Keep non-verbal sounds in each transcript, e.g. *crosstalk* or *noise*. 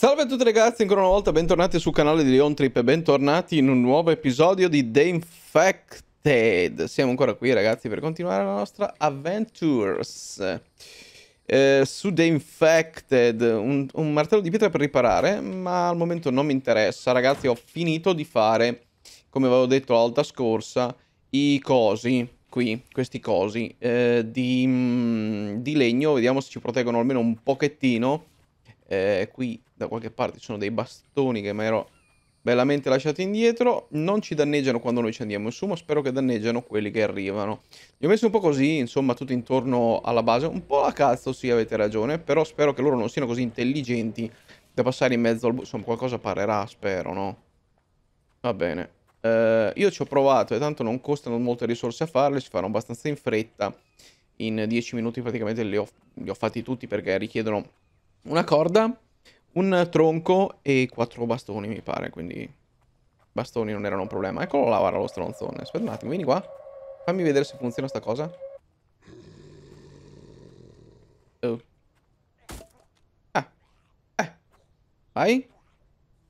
Salve a tutti ragazzi, ancora una volta bentornati sul canale di Leon Trip e bentornati in un nuovo episodio di The Infected. Siamo ancora qui ragazzi per continuare la nostra Adventures. Eh, su The Infected, un, un, martello di pietra per riparare, ma al momento non mi interessa. Ragazzi, ho finito di fare, come avevo detto la volta scorsa, i cosi, qui, questi cosi, eh, di, mm, di legno. Vediamo se ci proteggono almeno un pochettino eh, qui da qualche parte ci sono dei bastoni che mi ero bellamente lasciato indietro. Non ci danneggiano quando noi ci andiamo su, ma spero che danneggiano quelli che arrivano. Li ho messi un po' così, insomma, tutto intorno alla base. Un po' a cazzo, sì, avete ragione, però spero che loro non siano così intelligenti da passare in mezzo al... Insomma, qualcosa parerà, spero, no? Va bene. Eh, io ci ho provato e tanto non costano molte risorse a farle, si fanno abbastanza in fretta. In 10 minuti praticamente li ho, li ho fatti tutti perché richiedono una corda, un tronco e quattro bastoni, mi pare, quindi bastoni non erano un problema. Eccolo là, guarda lo stronzone. Aspetta un attimo, vieni qua. Fammi vedere se funziona sta cosa. Oh. Ah. Eh. Vai.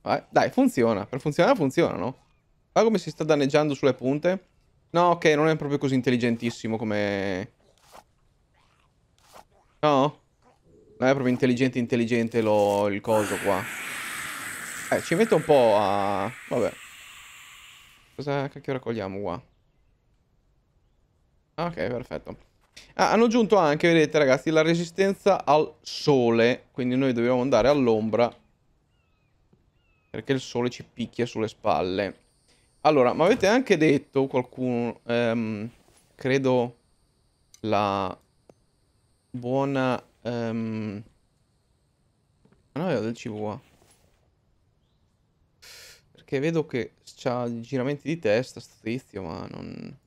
Vai. Dai, funziona. Per funzionare funziona, no? Guarda come si sta danneggiando sulle punte. No, ok, non è proprio così intelligentissimo come... No? Non è proprio intelligente intelligente lo, il coso qua. Eh, ci mette un po' a... Vabbè. Cosa cacchio raccogliamo qua? Ah, ok, perfetto. Ah, hanno aggiunto anche, vedete ragazzi, la resistenza al sole. Quindi noi dobbiamo andare all'ombra. Perché il sole ci picchia sulle spalle. Allora, ma avete anche detto qualcuno... Ehm, credo la buona Um, ehm, ma non era del Chihuahua. Perché vedo che c'ha giramenti di testa sto tizio, ma non...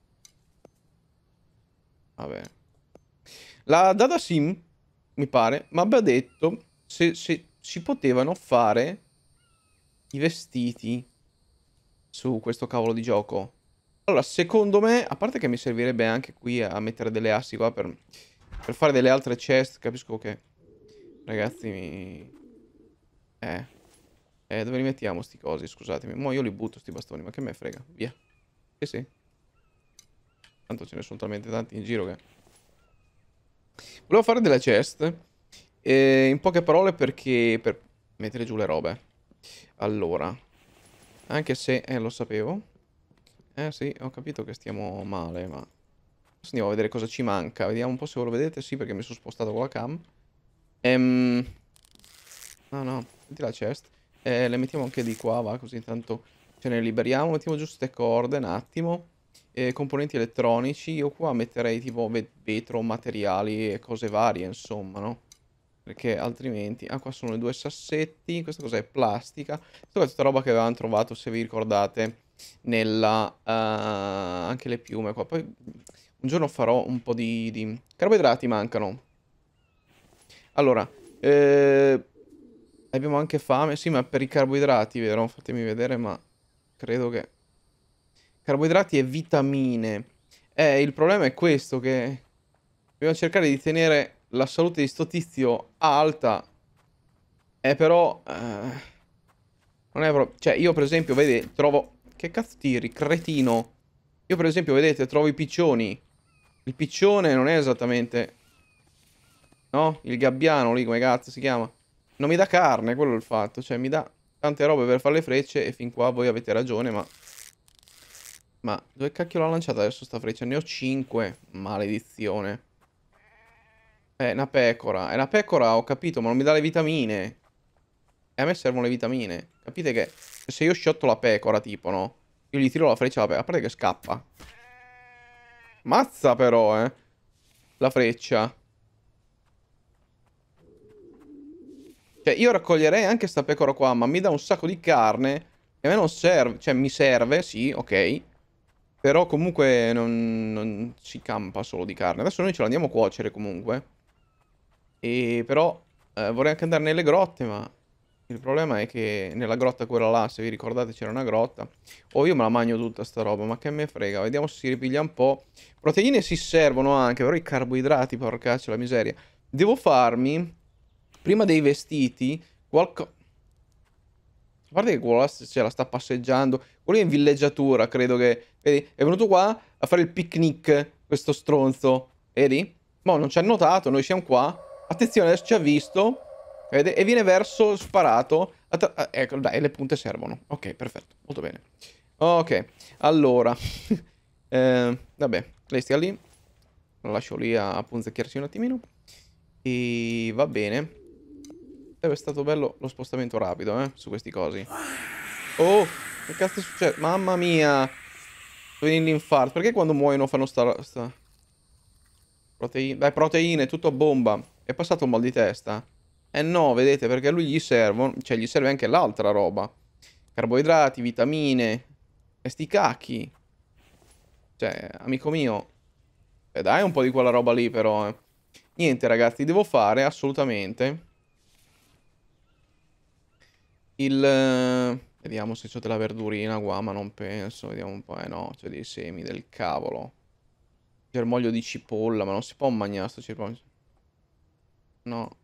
Vabbè. La Dada Sim, mi pare, mi abbia detto se, se si potevano fare i vestiti su questo cavolo di gioco. Allora, secondo me, a parte che mi servirebbe anche qui a mettere delle assi qua per per fare delle altre chest capisco che... Ragazzi mi... Eh... Eh, dove li mettiamo sti cosi? Scusatemi. Mo' io li butto sti bastoni, ma che me frega. Via. Eh sì. Tanto ce ne sono talmente tanti in giro che... Volevo fare delle chest. Eh, in poche parole perché... Per mettere giù le robe. Allora. Anche se... Eh, lo sapevo. Eh sì, ho capito che stiamo male, ma andiamo a vedere cosa ci manca. Vediamo un po' se ve lo vedete. Sì, perché mi sono spostato con la cam. Ehm... No, no. Metti la chest. Eh, le mettiamo anche di qua, va, così intanto ce ne liberiamo. Mettiamo giusto queste corde un attimo. Eh, componenti elettronici. Io qua metterei tipo vetro, materiali e cose varie, insomma, no? Perché altrimenti... Ah, qua sono i due sassetti. Questa cos'è? Plastica. Questa è tutta roba che avevamo trovato, se vi ricordate, nella... Uh, anche le piume qua. Poi un giorno farò un po' di... di... Carboidrati mancano. Allora, eh... abbiamo anche fame. Sì, ma per i carboidrati, vero? Fatemi vedere, ma credo che... Carboidrati e vitamine. Eh, il problema è questo, che dobbiamo cercare di tenere la salute di sto tizio alta. Eh, però... Eh... Non è proprio... Cioè, io per esempio, vedi, trovo... Che cazzo tiri, cretino? Io per esempio, vedete, trovo i piccioni. Il piccione non è esattamente... No? Il gabbiano lì, come cazzo si chiama? Non mi dà carne, quello è il fatto. Cioè, mi dà tante robe per fare le frecce e fin qua voi avete ragione, ma... Ma dove cacchio l'ha lanciata adesso sta freccia? Ne ho 5. Maledizione. Eh, è una pecora. È una pecora, ho capito, ma non mi dà le vitamine. E a me servono le vitamine. Capite che se io sciotto la pecora, tipo, no? Io gli tiro la freccia, alla pecora. a parte che scappa. Mazza però, eh. La freccia. Cioè, io raccoglierei anche sta pecora qua, ma mi dà un sacco di carne. E a me non serve. Cioè, mi serve, sì, ok. Però comunque non, non si campa solo di carne. Adesso noi ce l'andiamo a cuocere comunque. E però eh, vorrei anche andare nelle grotte, ma il problema è che nella grotta quella là, se vi ricordate c'era una grotta, o oh, io me la magno tutta sta roba, ma che me frega, vediamo se si ripiglia un po'. Proteine si servono anche, però i carboidrati, porcaccio, la miseria. Devo farmi, prima dei vestiti, qualcosa... A parte che Wallace ce la sta passeggiando, quello è in villeggiatura, credo che... Vedi, è venuto qua a fare il picnic, questo stronzo, vedi? Ma non ci ha notato, noi siamo qua. Attenzione, adesso ci ha visto Vede? E viene verso sparato. Ah, ecco, dai, le punte servono. Ok, perfetto. Molto bene. Ok, allora. *laughs* eh, vabbè, lei stia lì. La lascio lì a, punzecchiarsi un attimino. E va bene. Sarebbe eh, stato bello lo spostamento rapido, eh, su questi cosi. Oh, che cazzo è successo? Cioè, mamma mia. Sto venendo infarto. Perché quando muoiono fanno sta... sta... Proteine. Dai, proteine, tutto a bomba. È passato un mal di testa. Eh no, vedete, perché a lui gli servono, cioè gli serve anche l'altra roba. Carboidrati, vitamine, e sti cacchi. Cioè, amico mio, eh dai un po' di quella roba lì però, eh. Niente ragazzi, devo fare assolutamente il... Eh, vediamo se c'è della verdurina qua, ma non penso, vediamo un po', eh no, c'è dei semi del cavolo. Germoglio di cipolla, ma non si può mangiare sto cipolla. No,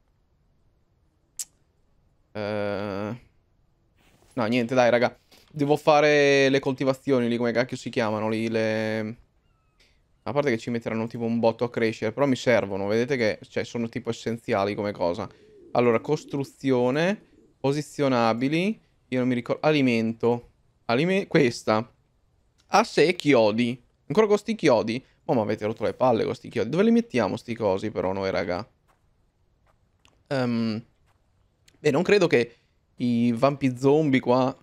eh, no, niente, dai, raga. Devo fare le coltivazioni lì, come cacchio si chiamano lì, le... A parte che ci metteranno tipo un botto a crescere, però mi servono, vedete che cioè, sono tipo essenziali come cosa. Allora, costruzione, posizionabili, io non mi ricordo, alimento, Alime... questa. A ah, sé chiodi, ancora con sti chiodi? Oh, ma avete rotto le palle con sti chiodi. Dove li mettiamo sti cosi però noi, raga? Ehm... Um... Beh, non credo che i vampi zombie qua...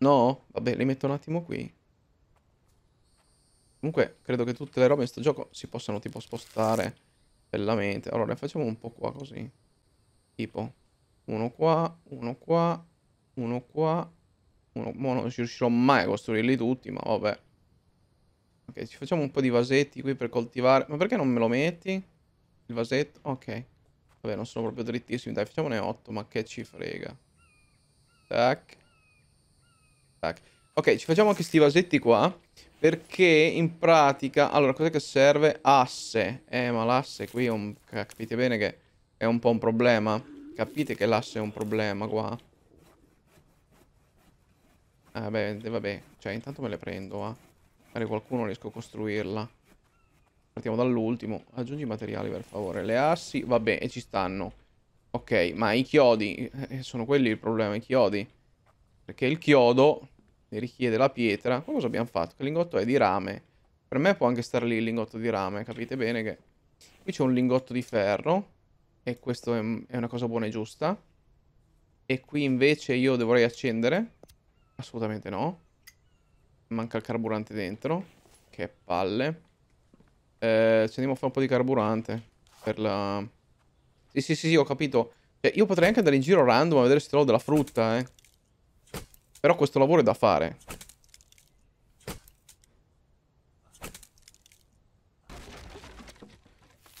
No? Vabbè, li metto un attimo qui. Comunque, credo che tutte le robe in sto gioco si possano tipo spostare bellamente. Allora, facciamo un po' qua così. Tipo, uno qua, uno qua, uno qua, uno... Mo non ci riuscirò mai a costruirli tutti, ma vabbè. Ok, ci facciamo un po' di vasetti qui per coltivare. Ma perché non me lo metti? Il vasetto? Ok. Vabbè, non sono proprio drittissimi. Dai, facciamone 8, ma che ci frega. Tac. Tac. Ok, ci facciamo anche questi vasetti qua. Perché in pratica... Allora, cos'è che serve? Asse. Eh, ma l'asse qui è un... Capite bene che è un po' un problema? Capite che l'asse è un problema qua? Ah, vabbè. Cioè, intanto me le prendo, va. Eh. Magari qualcuno riesco a costruirla. Partiamo dall'ultimo. Aggiungi i materiali per favore. Le assi, vabbè, e ci stanno. Ok, ma i chiodi, eh, eh, sono quelli il problema, i chiodi. Perché il chiodo ne richiede la pietra. cosa abbiamo fatto? Che il lingotto è di rame. Per me può anche stare lì il lingotto di rame, capite bene che... Qui c'è un lingotto di ferro. E questo è, è una cosa buona e giusta. E qui invece io dovrei accendere. Assolutamente no. Manca il carburante dentro. Che palle. Eh, ci andiamo a fare un po' di carburante. Per la... Sì, sì, sì, sì ho capito. Cioè, io potrei anche andare in giro random a vedere se trovo della frutta, eh. Però questo lavoro è da fare.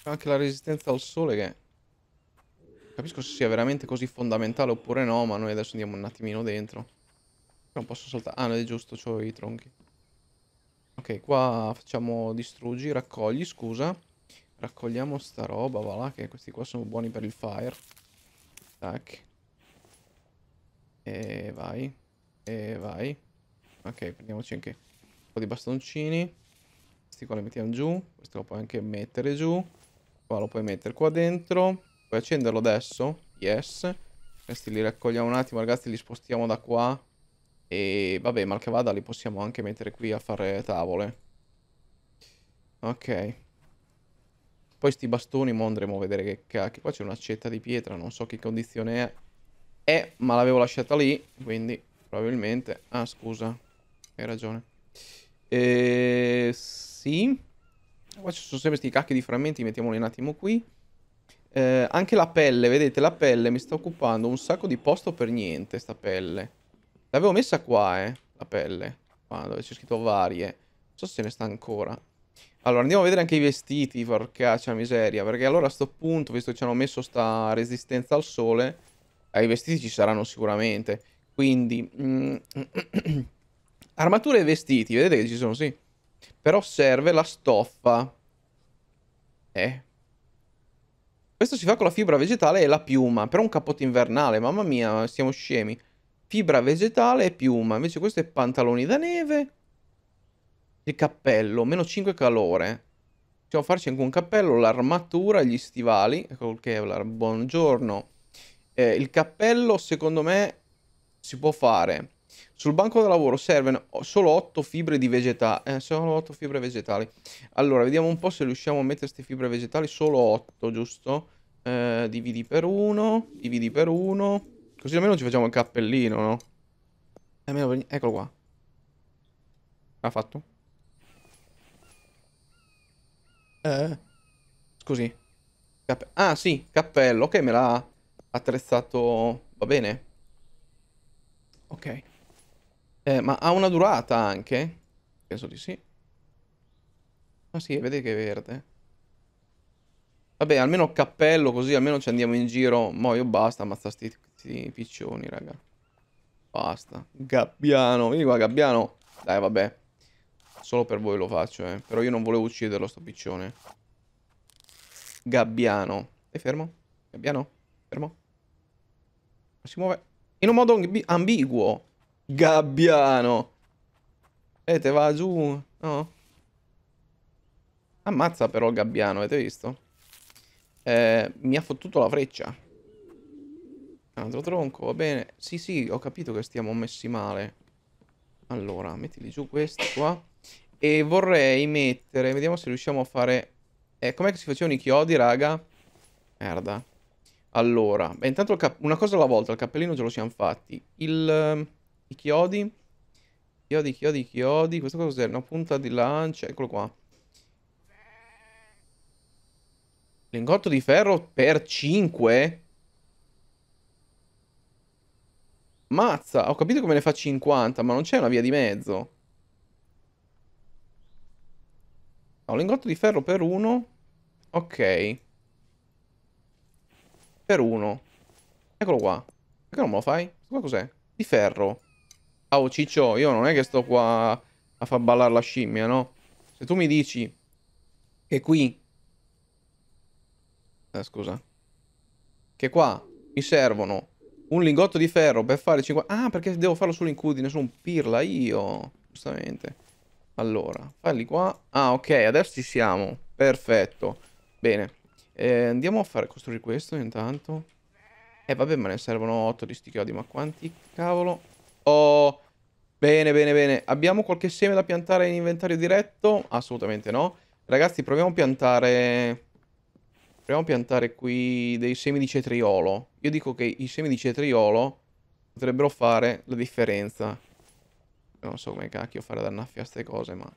Anche la resistenza al sole che... Capisco se sia veramente così fondamentale oppure no, ma noi adesso andiamo un attimino dentro. Non posso saltare... Ah, no, è giusto, ho i tronchi. Ok, qua facciamo distruggi, raccogli, scusa. Raccogliamo sta roba, va là, che questi qua sono buoni per il fire. Tac. E vai. E vai. Ok, prendiamoci anche un po' di bastoncini. Questi qua li mettiamo giù. Questo lo puoi anche mettere giù. Qua lo puoi mettere qua dentro. Puoi accenderlo adesso? Yes. Questi li raccogliamo un attimo, ragazzi, li spostiamo da qua e vabbè, mal che vada, li possiamo anche mettere qui a fare tavole. Ok. Poi sti bastoni, mo andremo a vedere che cacchio. Qua c'è un'accetta di pietra, non so che condizione è. È, eh, ma l'avevo lasciata lì, quindi probabilmente... Ah, scusa, hai ragione. Eh, sì. Qua ci sono sempre sti cacchi di frammenti, mettiamoli un attimo qui. Eh, anche la pelle, vedete, la pelle mi sta occupando un sacco di posto per niente, sta pelle. L'avevo messa qua, eh, la pelle. Qua, dove c'è scritto varie. Non so se ne sta ancora. Allora, andiamo a vedere anche i vestiti, porcaccia miseria. Perché allora a sto punto, visto che ci hanno messo sta resistenza al sole, eh, i vestiti ci saranno sicuramente. Quindi... Mm, *clears throat* armature e vestiti, vedete che ci sono, sì. Però serve la stoffa. Eh. Questo si fa con la fibra vegetale e la piuma. Però un cappotto invernale, mamma mia, siamo scemi fibra vegetale e piuma. Invece questo è pantaloni da neve e cappello, meno 5 calore. Possiamo farci anche un cappello, l'armatura, gli stivali, col ecco Kevlar, buongiorno. Eh, il cappello secondo me si può fare. Sul banco da lavoro servono solo 8 fibre di vegetale. Eh, solo 8 fibre vegetali. Allora, vediamo un po' se riusciamo a mettere queste fibre vegetali. Solo 8, giusto? Eh, dividi per 1, dividi per 1. Così almeno ci facciamo il cappellino, no? Almeno eh, Eccolo qua. Ha fatto. Eh. eh. Scusi. Cappe... ah, sì, cappello. Ok, me l'ha attrezzato... Va bene. Ok. Eh, ma ha una durata anche? Penso di sì. Ah sì, vedete che è verde. Vabbè, almeno cappello così, almeno ci andiamo in giro. Mo' io basta, ammazza sti sì, piccioni, raga. Basta. Gabbiano, vieni qua, gabbiano. Dai, vabbè. Solo per voi lo faccio, eh. Però io non volevo ucciderlo, sto piccione. Gabbiano. Stai fermo? Gabbiano? Fermo? Non si muove. In un modo ambiguo. Gabbiano. E eh, te va giù. No. Ammazza però il gabbiano, avete visto? Eh, mi ha fottuto la freccia. Altro tronco, va bene. Sì, sì, ho capito che stiamo messi male. Allora, mettili giù questi qua. E vorrei mettere... Vediamo se riusciamo a fare... Eh, com'è che si facevano i chiodi, raga? Merda. Allora, beh, intanto una cosa alla volta, il cappellino ce lo siamo fatti. Il... I chiodi... Chiodi, chiodi, chiodi. Questo cos'è? Una punta di lancia. Eccolo qua. Lingotto di ferro per 5? Mazza, ho capito come ne fa 50, ma non c'è una via di mezzo. Ho un lingotto di ferro per uno. Ok. Per uno. Eccolo qua. Perché non me lo fai? Questo qua cos'è? Di ferro. Oh, ciccio, io non è che sto qua a far ballare la scimmia, no? Se tu mi dici che qui... Eh, scusa. Che qua mi servono un lingotto di ferro per fare 50... Ah, perché devo farlo solo in Cudine, sono un pirla io. Giustamente. Allora, falli qua. Ah, ok, adesso ci siamo. Perfetto. Bene. Eh, andiamo a fare costruire questo intanto. Eh, vabbè, ma ne servono 8 di sti chiodi, ma quanti cavolo? Oh, bene, bene, bene. Abbiamo qualche seme da piantare in inventario diretto? Assolutamente no. Ragazzi, proviamo a piantare Proviamo a piantare qui dei semi di cetriolo. Io dico che i semi di cetriolo potrebbero fare la differenza. Non so come cacchio fare da annaffia queste cose, ma...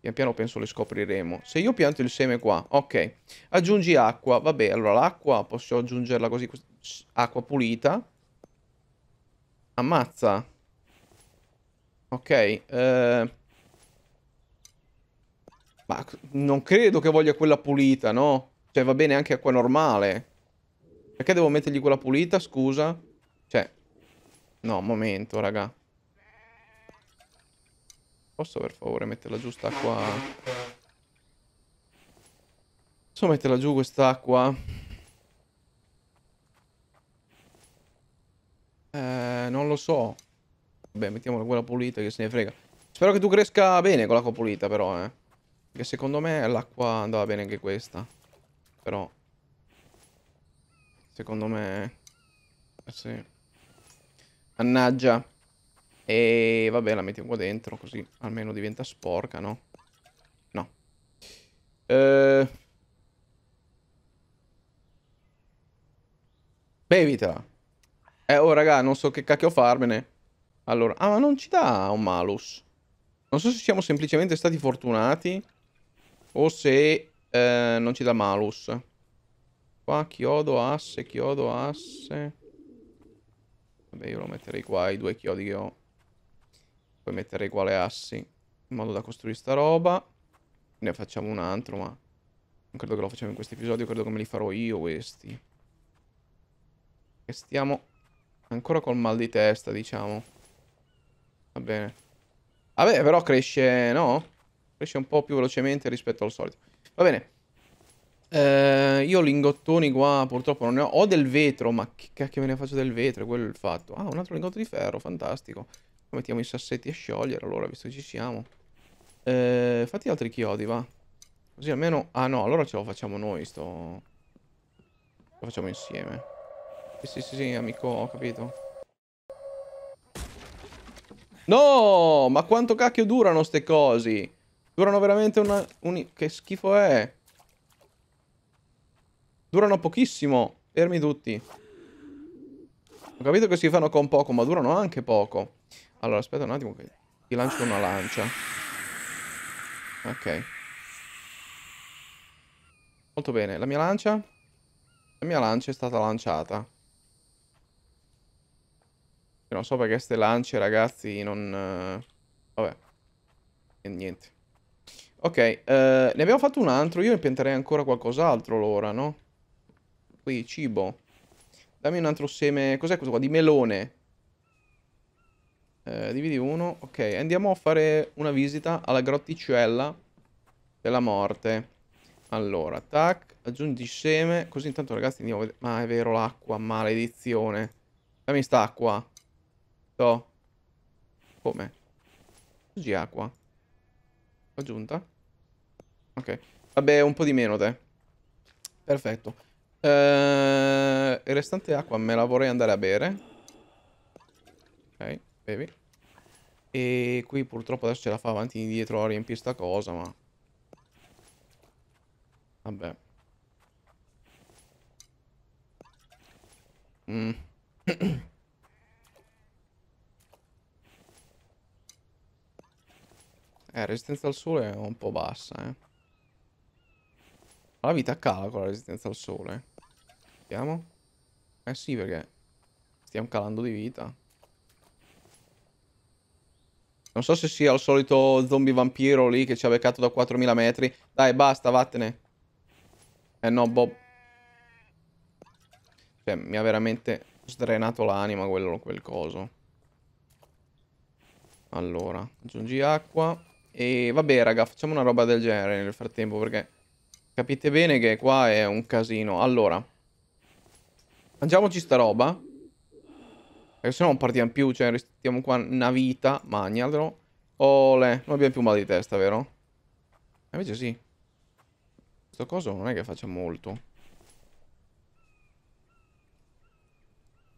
Pian piano penso le scopriremo. Se io pianto il seme qua, ok. Aggiungi acqua. Vabbè, allora l'acqua posso aggiungerla così. Acqua pulita. Ammazza. Ok. Eh... Ma non credo che voglia quella pulita, no? Cioè va bene anche acqua normale. Perché devo mettergli quella pulita, scusa? Cioè... No, momento, raga. Posso per favore metterla giusta acqua? Posso metterla giù quest'acqua? Eh, non lo so. Vabbè, mettiamola quella pulita che se ne frega. Spero che tu cresca bene con l'acqua pulita però, eh. Perché secondo me l'acqua andava bene anche questa. Però Secondo me eh Sì Mannaggia E vabbè la mettiamo qua dentro Così almeno diventa sporca no? No eh... Bevitela Eh oh raga non so che cacchio farmene Allora Ah ma non ci dà un malus Non so se siamo semplicemente stati fortunati O se eh, non ci dà malus. Qua chiodo, asse, chiodo, asse. Vabbè, io lo metterei qua, i due chiodi che ho. Poi metterei qua le assi. In modo da costruire sta roba. Ne facciamo un altro, ma... Non credo che lo facciamo in questo episodio, credo che me li farò io questi. E stiamo ancora col mal di testa, diciamo. Va bene. Vabbè, però cresce, no? Cresce un po' più velocemente rispetto al solito. Va bene. Eh, io lingottoni qua purtroppo non ne ho. Ho del vetro, ma che cacchio me ne faccio del vetro? Quello è il fatto. Ah, un altro lingotto di ferro, fantastico. mettiamo i sassetti a sciogliere, allora, visto che ci siamo. Eh, fatti altri chiodi, va. Così almeno... Ah no, allora ce lo facciamo noi, sto... Lo facciamo insieme. Eh, sì, sì, sì, amico, ho capito. No, ma quanto cacchio durano ste cose? Durano veramente una... Un... Che schifo è? Durano pochissimo. Fermi tutti. Ho capito che si fanno con poco, ma durano anche poco. Allora, aspetta un attimo che ti lancio una lancia. Ok. Molto bene. La mia lancia? La mia lancia è stata lanciata. non so perché queste lance, ragazzi, non... Eh, vabbè. E niente. Ok, eh, ne abbiamo fatto un altro. Io ne pianterei ancora qualcos'altro l'ora, no? Qui, cibo. Dammi un altro seme... Cos'è questo qua? Di melone. Eh, dividi uno. Ok, andiamo a fare una visita alla grotticella della morte. Allora, tac, aggiungi seme. Così intanto ragazzi andiamo a vedere... Ma è vero l'acqua, maledizione. Dammi sta acqua. No. Come? Così acqua. Aggiunta? Ok. Vabbè, un po' di meno te. Perfetto. Eh, il restante acqua me la vorrei andare a bere. Ok, bevi. E qui purtroppo adesso ce la fa avanti e indietro a riempire sta cosa, ma... Vabbè. Mmm. *clears throat* Eh, resistenza al sole è un po' bassa, eh. La vita cala con la resistenza al sole. Vediamo. Eh sì, perché stiamo calando di vita. Non so se sia il solito zombie vampiro lì che ci ha beccato da 4000 metri. Dai, basta, vattene. Eh no, Bob. Cioè, mi ha veramente sdrenato l'anima quello, quel coso. Allora, aggiungi acqua. E vabbè raga, facciamo una roba del genere nel frattempo perché capite bene che qua è un casino. Allora, mangiamoci sta roba. Perché se no non partiamo più, cioè restiamo qua una vita, magnatelo. Ole, non abbiamo più mal di testa, vero? Invece sì. Questo coso non è che faccia molto.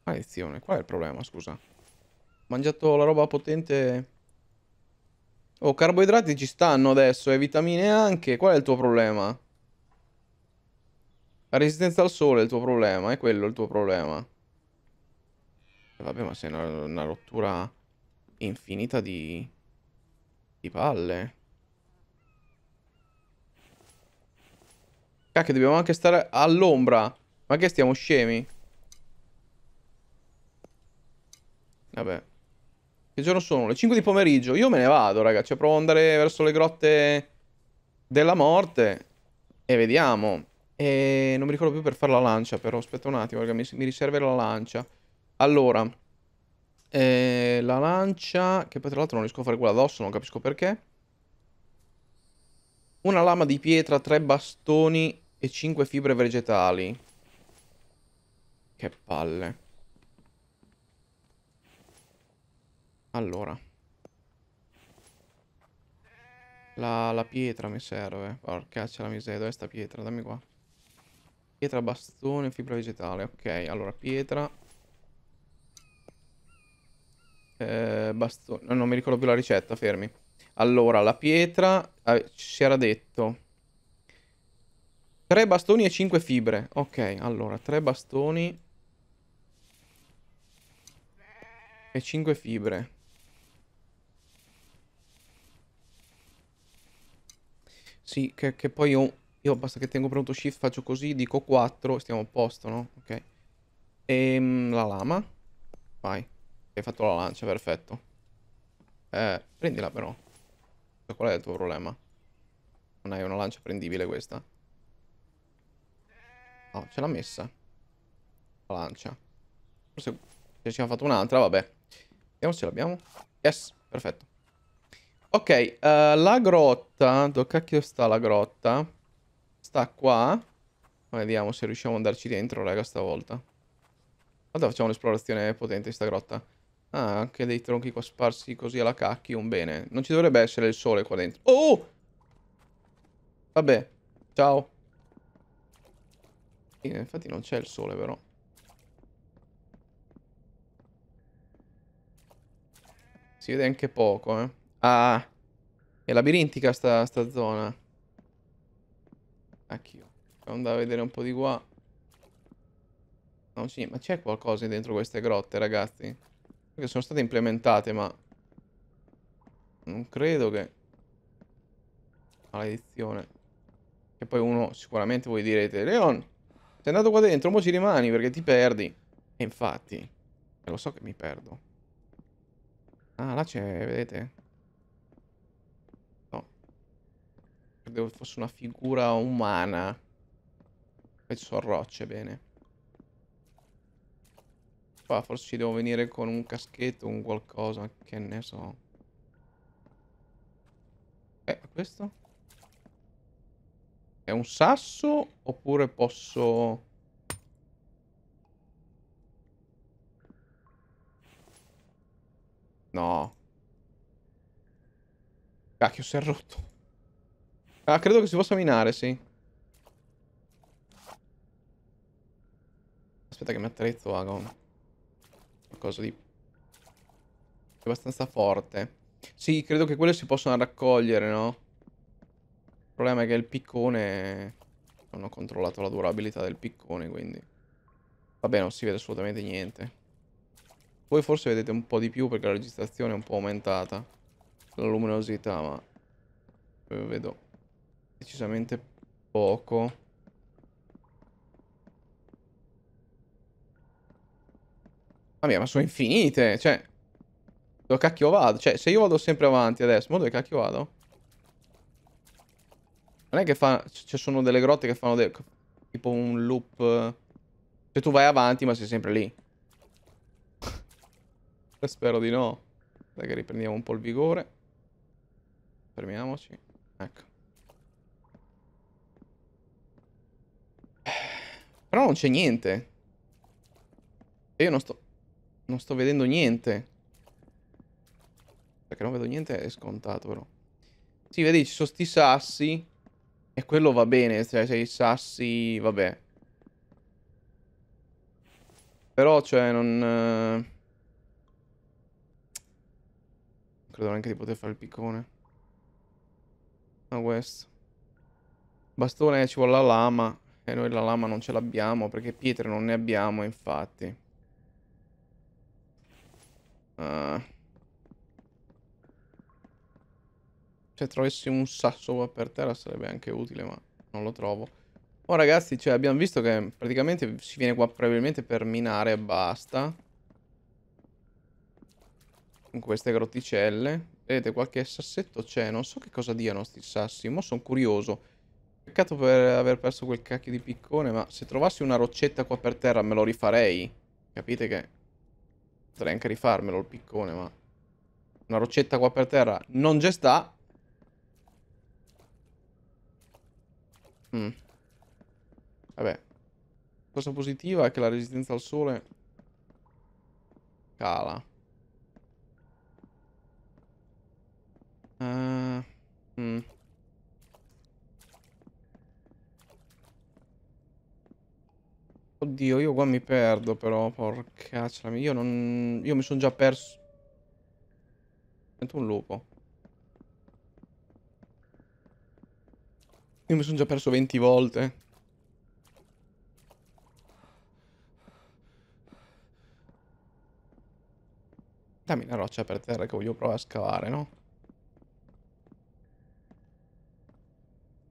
Maledizione, qual è il problema, scusa? Ho mangiato la roba potente... Oh, carboidrati ci stanno adesso e vitamine anche. Qual è il tuo problema? La resistenza al sole è il tuo problema, è quello il tuo problema. Eh, vabbè, ma sei una, una rottura infinita di... di palle. Cacchio, dobbiamo anche stare all'ombra. Ma che stiamo scemi? Vabbè. Che giorno sono? Le 5 di pomeriggio. Io me ne vado, ragazzi. Provo ad andare verso le grotte della morte. E vediamo. E non mi ricordo più per fare la lancia, però. Aspetta un attimo, raga. Mi, mi riserve la lancia. Allora. Eh, la lancia... Che poi tra l'altro non riesco a fare quella addosso, non capisco perché. Una lama di pietra, tre bastoni e cinque fibre vegetali. Che palle. Allora. La, la pietra mi serve. Porca c'è la miseria. Dov'è sta pietra? Dammi qua. Pietra, bastone, fibra vegetale. Ok, allora pietra. Eh, bastone. non mi ricordo più la ricetta, fermi. Allora, la pietra eh, si era detto Tre bastoni e cinque fibre. Ok, allora tre bastoni e cinque fibre. Sì, che, che poi io, io, basta che tengo pronto shift, faccio così, dico 4 stiamo a posto, no? Ok. E ehm, la lama. Vai. Hai fatto la lancia, perfetto. Eh, prendila però. Cioè, qual è il tuo problema? Non hai una lancia prendibile questa? oh, ce l'ha messa. La lancia. Forse se ci hanno fatto un'altra, vabbè. Vediamo se l'abbiamo. Yes, perfetto. Ok, uh, la grotta... Dove cacchio sta la grotta? Sta qua. Vediamo se riusciamo ad andarci dentro, raga, stavolta. Guarda, facciamo un'esplorazione potente sta grotta. Ah, anche dei tronchi qua sparsi così alla cacchio, un bene. Non ci dovrebbe essere il sole qua dentro. Oh! Vabbè, ciao. infatti non c'è il sole, però. Si vede anche poco, eh. Ah, è labirintica sta, sta zona. Anch'io. Andavo a vedere un po' di qua. No, sì, ma c'è qualcosa dentro queste grotte, ragazzi? Che sono state implementate, ma... Non credo che... Maledizione. Che poi uno sicuramente voi direte, Leon, sei andato qua dentro, mo ci rimani perché ti perdi. E infatti, lo so che mi perdo. Ah, là c'è, vedete? credevo fosse una figura umana. Penso a rocce, bene. Qua forse ci devo venire con un caschetto, un qualcosa, che ne so. Eh, questo? È un sasso oppure posso... No. Cacchio, si è rotto. Ah, credo che si possa minare, sì. Aspetta che mi attrezzo, vago. Qualcosa di... Abbastanza forte. Sì, credo che quelle si possano raccogliere, no? Il problema è che il piccone... Non ho controllato la durabilità del piccone, quindi... Vabbè, non si vede assolutamente niente. Voi forse vedete un po' di più perché la registrazione è un po' aumentata. La luminosità, ma... Eh, vedo decisamente poco. Mamma mia, ma sono infinite, cioè... Dove cacchio vado? Cioè, se io vado sempre avanti adesso, ma dove cacchio vado? Non è che fa... Ci sono delle grotte che fanno de... tipo un loop... Cioè, tu vai avanti, ma sei sempre lì. *laughs* Spero di no. Dai che riprendiamo un po' il vigore. Fermiamoci. Ecco. Però non c'è niente. E io non sto... Non sto vedendo niente. Perché non vedo niente è scontato però. Sì, vedi, ci sono sti sassi. E quello va bene, cioè se i sassi... Vabbè. Però, cioè, non... Eh... Credo neanche di poter fare il piccone. Ma no, questo. Bastone ci vuole la lama. E noi la lama non ce l'abbiamo perché pietre non ne abbiamo, infatti. Ah. Se trovessi un sasso qua per terra sarebbe anche utile, ma non lo trovo. Oh ragazzi, cioè, abbiamo visto che praticamente si viene qua probabilmente per minare e basta. Con queste grotticelle. Vedete, qualche sassetto c'è. Non so che cosa diano sti sassi. Mo' sono curioso. Peccato per aver perso quel cacchio di piccone, ma se trovassi una roccetta qua per terra me lo rifarei. Capite che... Potrei anche rifarmelo il piccone, ma... Una roccetta qua per terra non c'è sta. Mm. Vabbè. Cosa positiva è che la resistenza al sole... Cala. Uh... Mm. Oddio, io qua mi perdo però, porca porcaccia. Cioè, io non... Io mi sono già perso... Sento un lupo. Io mi sono già perso 20 volte. Dammi una roccia per terra che voglio provare a scavare, no?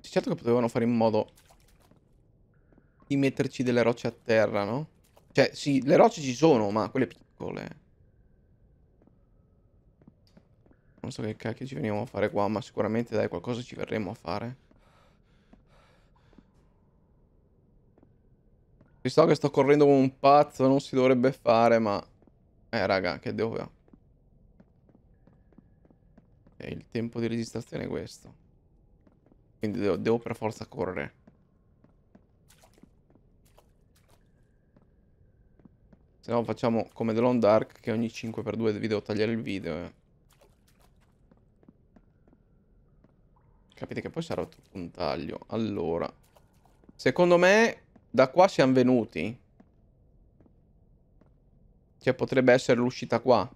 Sì, certo che potevano fare in modo di metterci delle rocce a terra, no? Cioè, sì, le rocce ci sono, ma quelle piccole. Non so che cacchio ci veniamo a fare qua, ma sicuramente dai, qualcosa ci verremo a fare. Mi so che sto correndo come un pazzo, non si dovrebbe fare, ma... Eh, raga, che devo... È eh, il tempo di registrazione è questo. Quindi devo, devo per forza correre. Se no facciamo come The Long Dark che ogni 5x2 vi devo tagliare il video. Eh. Capite che poi sarà tutto un taglio. Allora. Secondo me da qua siamo venuti. Cioè potrebbe essere l'uscita qua.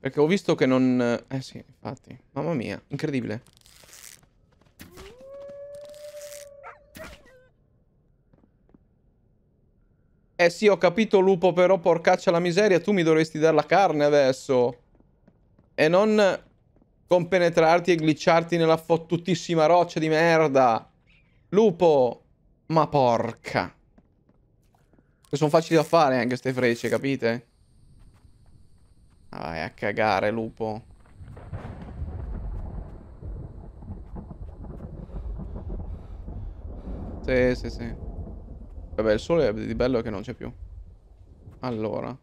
Perché ho visto che non... Eh sì, infatti. Mamma mia, incredibile. Eh sì, ho capito lupo, però porcaccia la miseria, tu mi dovresti dare la carne adesso. E non compenetrarti e glitcharti nella fottutissima roccia di merda. Lupo, ma porca. Che sono facili da fare anche queste frecce, capite? Ah, vai a cagare, lupo. Sì, sì, sì. Vabbè, il sole di bello è che non c'è più. Allora.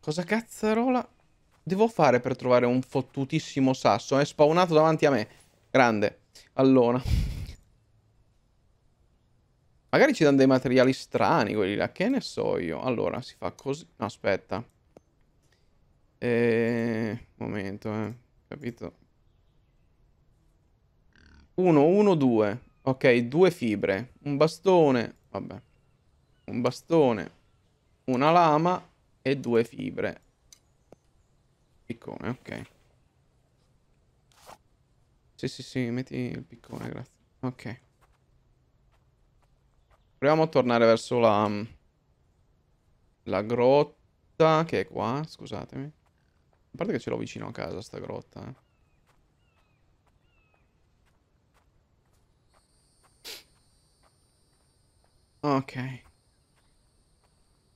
Cosa cazzarola devo fare per trovare un fottutissimo sasso? È spawnato davanti a me. Grande. Allora. Magari ci danno dei materiali strani quelli là. Che ne so io. Allora, si fa così. No, aspetta. Eh, momento, eh. Capito? 1, 1, 2. Ok, due fibre, un bastone, vabbè, un bastone, una lama e due fibre. Piccone, ok. Sì, sì, sì, metti il piccone, grazie. Ok. Proviamo a tornare verso la... Mm, la grotta, che è qua, scusatemi. A parte che ce l'ho vicino a casa, sta grotta, eh. Ok.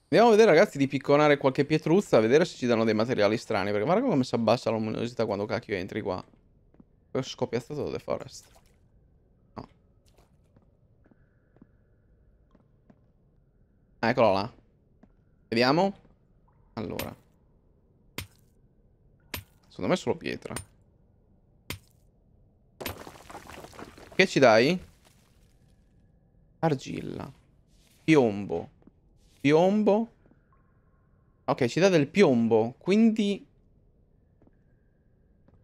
Andiamo a vedere ragazzi di picconare qualche pietruzza, a vedere se ci danno dei materiali strani, perché guarda come si abbassa la luminosità quando cacchio entri qua. Poi ho scoppiazzato The Forest. No. eccolo là. Vediamo. Allora. Secondo me è solo pietra. Che ci dai? Argilla. Piombo. Piombo. Ok, ci dà del piombo. Quindi...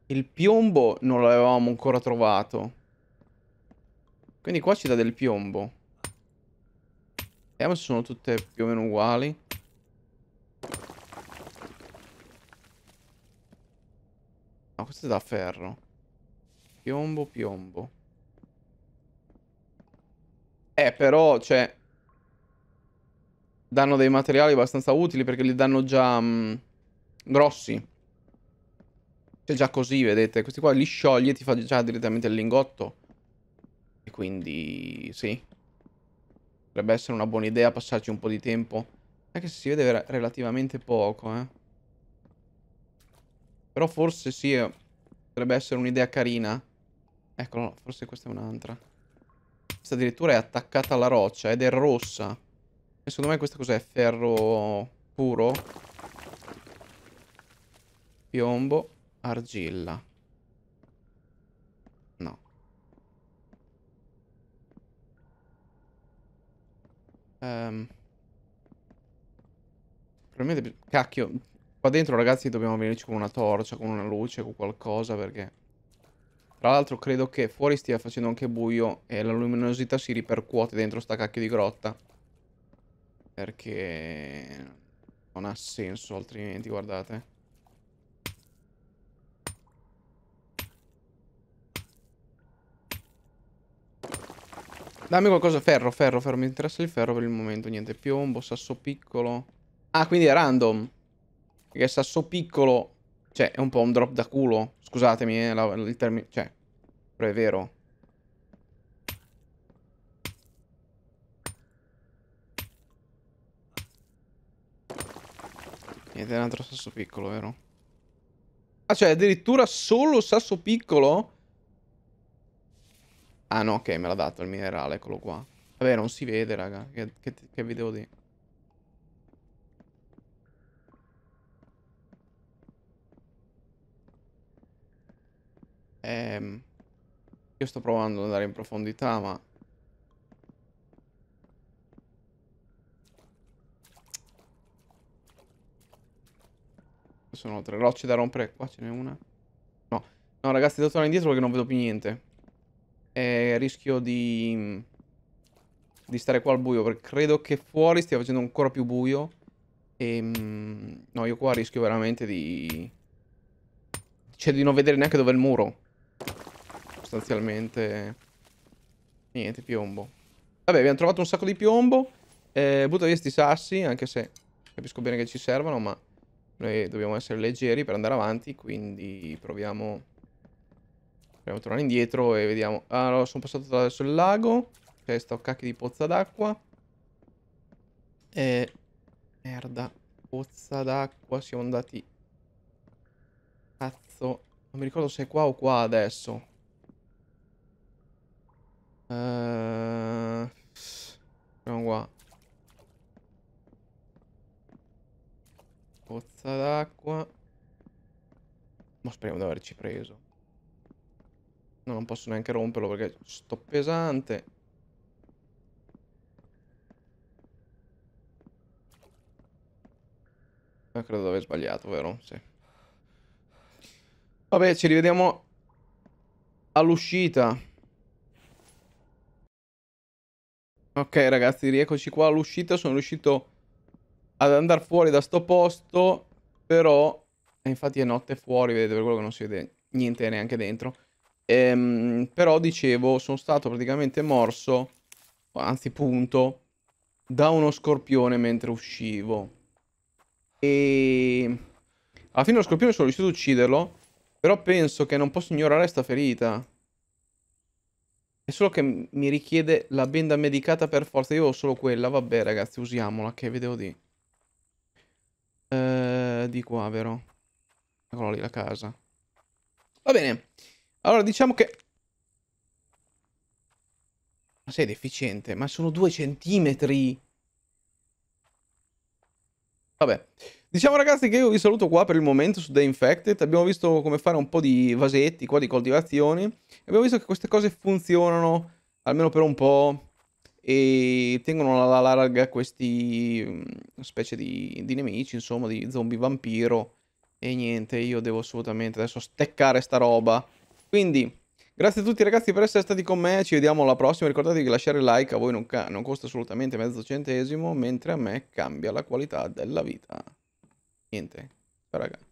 Il piombo non l'avevamo ancora trovato. Quindi qua ci dà del piombo. Vediamo se sono tutte più o meno uguali. No, questo è da ferro. Piombo, piombo. Eh, però, cioè danno dei materiali abbastanza utili perché li danno già mh, mm, grossi. Cioè già così, vedete, questi qua li scioglie e ti fa già direttamente il lingotto. E quindi sì. Potrebbe essere una buona idea passarci un po' di tempo. Anche se si vede relativamente poco, eh. Però forse sì, eh, potrebbe essere un'idea carina. Eccolo, forse questa è un'altra. Questa addirittura è attaccata alla roccia ed è rossa. Secondo me questo cos'è? Ferro puro? Piombo, argilla. No. Um. Probabilmente... Cacchio. Qua dentro ragazzi dobbiamo venirci con una torcia, con una luce, con qualcosa perché... Tra l'altro credo che fuori stia facendo anche buio e la luminosità si ripercuote dentro sta cacchio di grotta. Perché non ha senso altrimenti, guardate. Dammi qualcosa, ferro, ferro, ferro, mi interessa il ferro per il momento, niente, piombo, sasso piccolo. Ah, quindi è random. Perché sasso piccolo, cioè, è un po' un drop da culo. Scusatemi, eh, la, il termine, cioè, però è vero. Ed è un altro sasso piccolo, vero? Ah, cioè, addirittura solo sasso piccolo? Ah, no, ok, me l'ha dato il minerale, eccolo qua. Vabbè, non si vede, raga. Che, che, che vi devo dire? Ehm... Io sto provando ad andare in profondità, ma... sono tre rocce da rompere. Qua ce n'è una. No. No, ragazzi, devo tornare indietro perché non vedo più niente. E eh, rischio di... Di stare qua al buio. Perché credo che fuori stia facendo ancora più buio. E... Ehm, no, io qua rischio veramente di... Cioè, di non vedere neanche dove è il muro. Sostanzialmente... Niente, piombo. Vabbè, abbiamo trovato un sacco di piombo. Eh, butto via sti sassi, anche se... Capisco bene che ci servono, ma... Noi dobbiamo essere leggeri per andare avanti, quindi proviamo... Proviamo a tornare indietro e vediamo... allora, ah, sono passato attraverso il lago. C'è sto cacchio di pozza d'acqua. E... Merda. Pozza d'acqua, siamo andati... Cazzo. Non mi ricordo se è qua o qua adesso. Ehm... Uh... Siamo qua. pozza d'acqua. Ma speriamo di averci preso. No, non posso neanche romperlo perché sto pesante. Ma credo di aver sbagliato, vero? Sì. Vabbè, ci rivediamo all'uscita. Ok ragazzi, rieccoci qua all'uscita, sono riuscito ad andare fuori da sto posto, però... E eh, infatti è notte fuori, vedete, per quello che non si vede niente neanche dentro. Ehm, però, dicevo, sono stato praticamente morso, anzi punto, da uno scorpione mentre uscivo. E... Alla fine lo scorpione sono riuscito ad ucciderlo, però penso che non posso ignorare sta ferita. È solo che mi richiede la benda medicata per forza. Io ho solo quella. Vabbè, ragazzi, usiamola, che vedevo di... Eh, di qua, vero? Eccola lì la casa. Va bene. Allora, diciamo che... Ma sei deficiente, ma sono due centimetri! Vabbè. Diciamo ragazzi che io vi saluto qua per il momento su The Infected, abbiamo visto come fare un po' di vasetti qua, di coltivazioni, abbiamo visto che queste cose funzionano almeno per un po' e tengono alla larga questi specie di, di, nemici, insomma, di zombie vampiro. E niente, io devo assolutamente adesso steccare sta roba. Quindi, grazie a tutti ragazzi per essere stati con me, ci vediamo alla prossima. Ricordatevi di lasciare like a voi non, non costa assolutamente mezzo centesimo, mentre a me cambia la qualità della vita. Niente, ciao ragazzi.